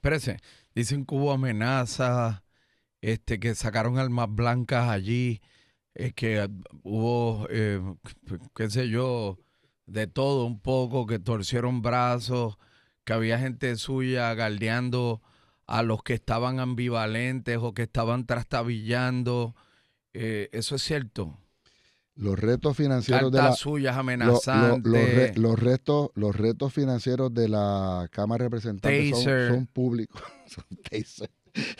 Parece dicen que hubo amenazas, este, que sacaron almas blancas allí, eh, que hubo, eh, qué sé yo, de todo un poco, que torcieron brazos, que había gente suya galdeando a los que estaban ambivalentes o que estaban trastabillando. Eh, ¿Eso es cierto? los retos financieros de la Cámara de son, públicos.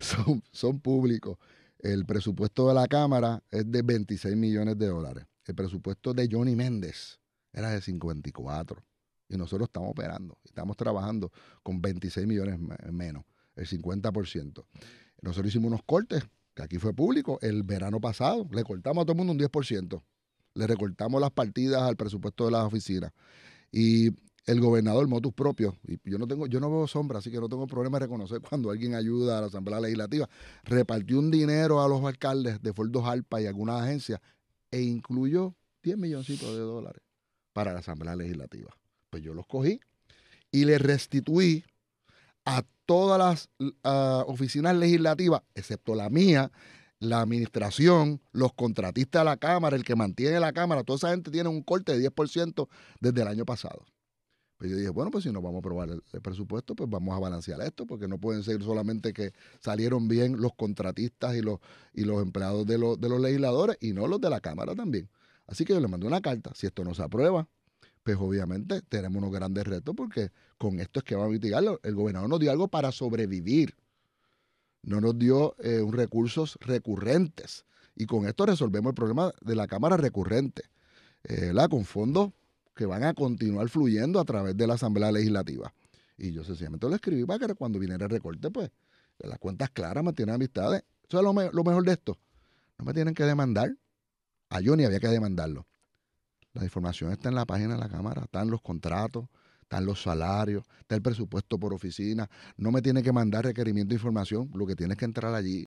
son, son públicos. El presupuesto de la Cámara es de 26 millones de dólares. El presupuesto de Johnny Méndez era de 54. Y nosotros estamos operando, estamos trabajando con 26 millones menos, el 50%. Nosotros hicimos unos cortes que aquí fue público, el verano pasado. Le cortamos a todo el mundo un 10%. Le recortamos las partidas al presupuesto de las oficinas. Y el gobernador motus propio, y yo no tengo, yo no veo sombra, así que no tengo problema de reconocer cuando alguien ayuda a la Asamblea Legislativa, repartió un dinero a los alcaldes de Fordos Alpa y algunas agencias e incluyó 10 milloncitos de dólares para la Asamblea Legislativa. Pues yo los cogí y le restituí a todas las ah, oficinas legislativas, excepto la mía, la administración, los contratistas de la Cámara, el que mantiene la Cámara, toda esa gente tiene un corte de 10% desde el año pasado. Pues yo dije, bueno, pues si no vamos a aprobar el, presupuesto, pues vamos a balancear esto, porque no pueden ser solamente que salieron bien los contratistas y los, y los empleados de, los, de los legisladores y no los de la Cámara también. Así que yo le mandé una carta, si esto no se aprueba, pues obviamente tenemos unos grandes retos porque con esto es que va a mitigarlo. El gobernador nos dio algo para sobrevivir, no nos dio eh, un recursos recurrentes. Y con esto resolvemos el problema de la Cámara recurrente, la eh, con fondos que van a continuar fluyendo a través de la Asamblea Legislativa. Y yo sencillamente lo escribí para que cuando viniera el recorte, pues, las cuentas claras, mantienen amistades. Eso es lo, mejor de esto. No me tienen que demandar. A ni había que demandarlo. La información está en la página de la Cámara, están los contratos, están los salarios, está el presupuesto por oficina. No me tiene que mandar requerimiento de información, lo que tiene que entrar allí